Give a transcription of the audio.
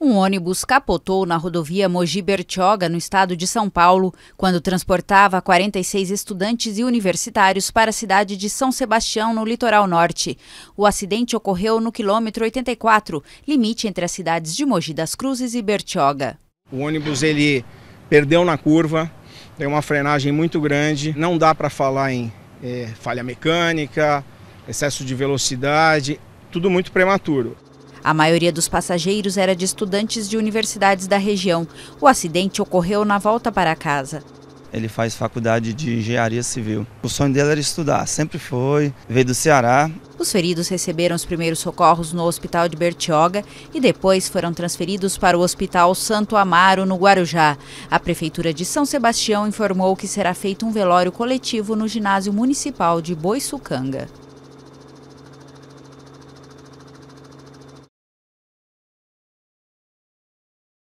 Um ônibus capotou na rodovia Mogi Bertioga, no estado de São Paulo, quando transportava 46 estudantes e universitários para a cidade de São Sebastião, no litoral norte. O acidente ocorreu no quilômetro 84, limite entre as cidades de Mogi das Cruzes e Bertioga. O ônibus ele perdeu na curva, tem uma frenagem muito grande, não dá para falar em é, falha mecânica, excesso de velocidade, tudo muito prematuro. A maioria dos passageiros era de estudantes de universidades da região. O acidente ocorreu na volta para casa. Ele faz faculdade de engenharia civil. O sonho dele era estudar, sempre foi, veio do Ceará. Os feridos receberam os primeiros socorros no Hospital de Bertioga e depois foram transferidos para o Hospital Santo Amaro, no Guarujá. A Prefeitura de São Sebastião informou que será feito um velório coletivo no ginásio municipal de Boiçucanga.